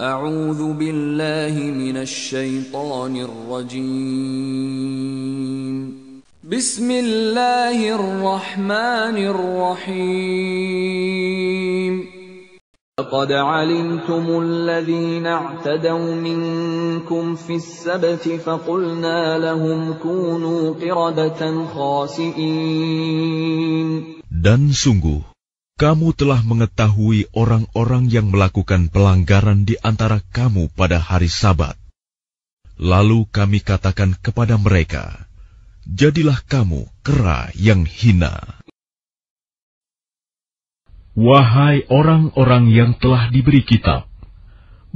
أعوذ بالله من الشيطان الرجيم بسم الله الرحمن الرحيم لقد علمتم الذين اعتدوا منكم في السبت فقلنا لهم كونوا قردة خاسئين Dan sungguh kamu telah mengetahui orang-orang yang melakukan pelanggaran di antara kamu pada hari Sabat. Lalu kami katakan kepada mereka, "Jadilah kamu kera yang hina." Wahai orang-orang yang telah diberi kitab,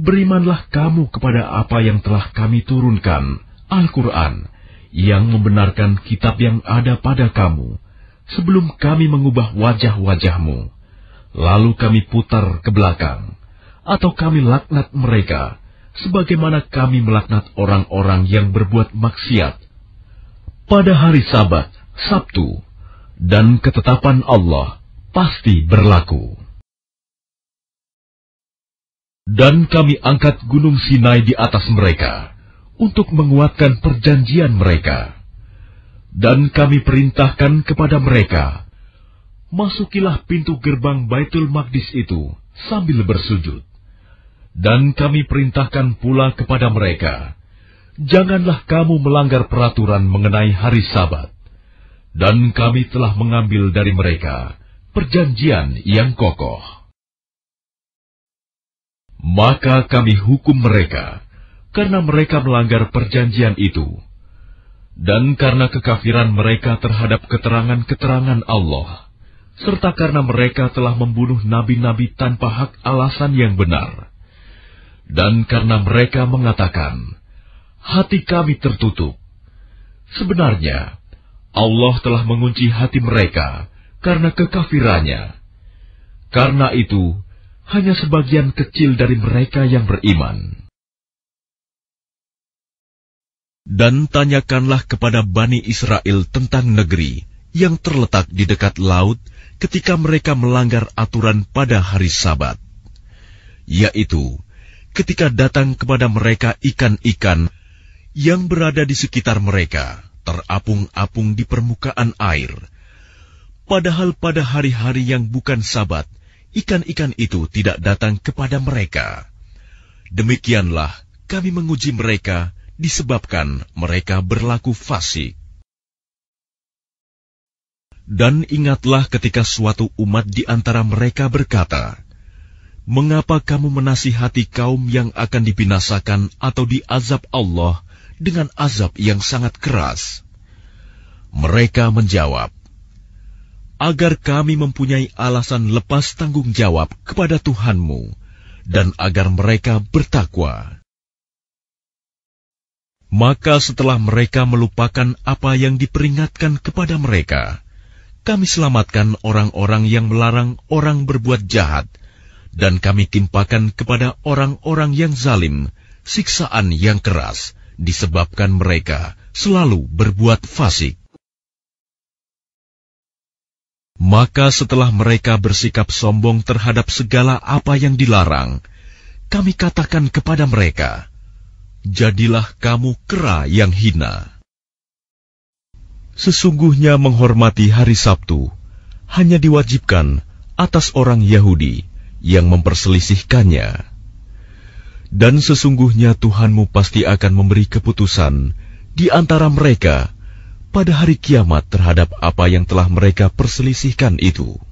berimanlah kamu kepada apa yang telah kami turunkan, Al-Quran, yang membenarkan kitab yang ada pada kamu sebelum kami mengubah wajah-wajahmu, lalu kami putar ke belakang, atau kami laknat mereka, sebagaimana kami melaknat orang-orang yang berbuat maksiat. Pada hari Sabat, Sabtu, dan ketetapan Allah pasti berlaku. Dan kami angkat gunung Sinai di atas mereka untuk menguatkan perjanjian mereka. Dan kami perintahkan kepada mereka, Masukilah pintu gerbang Baitul magdis itu sambil bersujud. Dan kami perintahkan pula kepada mereka, Janganlah kamu melanggar peraturan mengenai hari sabat. Dan kami telah mengambil dari mereka perjanjian yang kokoh. Maka kami hukum mereka, karena mereka melanggar perjanjian itu dan karena kekafiran mereka terhadap keterangan-keterangan Allah, serta karena mereka telah membunuh nabi-nabi tanpa hak alasan yang benar, dan karena mereka mengatakan, "Hati kami tertutup." Sebenarnya, Allah telah mengunci hati mereka karena kekafirannya. Karena itu, hanya sebagian kecil dari mereka yang beriman. Dan tanyakanlah kepada Bani Israel tentang negeri yang terletak di dekat laut ketika mereka melanggar aturan pada hari Sabat, yaitu ketika datang kepada mereka ikan-ikan yang berada di sekitar mereka terapung-apung di permukaan air. Padahal pada hari-hari yang bukan Sabat, ikan-ikan itu tidak datang kepada mereka. Demikianlah kami menguji mereka disebabkan mereka berlaku fasik. Dan ingatlah ketika suatu umat di antara mereka berkata, Mengapa kamu menasihati kaum yang akan dibinasakan atau diazab Allah dengan azab yang sangat keras? Mereka menjawab, Agar kami mempunyai alasan lepas tanggung jawab kepada Tuhanmu, dan agar mereka bertakwa. Maka setelah mereka melupakan apa yang diperingatkan kepada mereka, kami selamatkan orang-orang yang melarang orang berbuat jahat, dan kami timpakan kepada orang-orang yang zalim siksaan yang keras disebabkan mereka selalu berbuat fasik. Maka setelah mereka bersikap sombong terhadap segala apa yang dilarang, kami katakan kepada mereka, jadilah kamu kera yang hina. Sesungguhnya menghormati hari Sabtu hanya diwajibkan atas orang Yahudi yang memperselisihkannya. Dan sesungguhnya Tuhanmu pasti akan memberi keputusan di antara mereka pada hari kiamat terhadap apa yang telah mereka perselisihkan itu.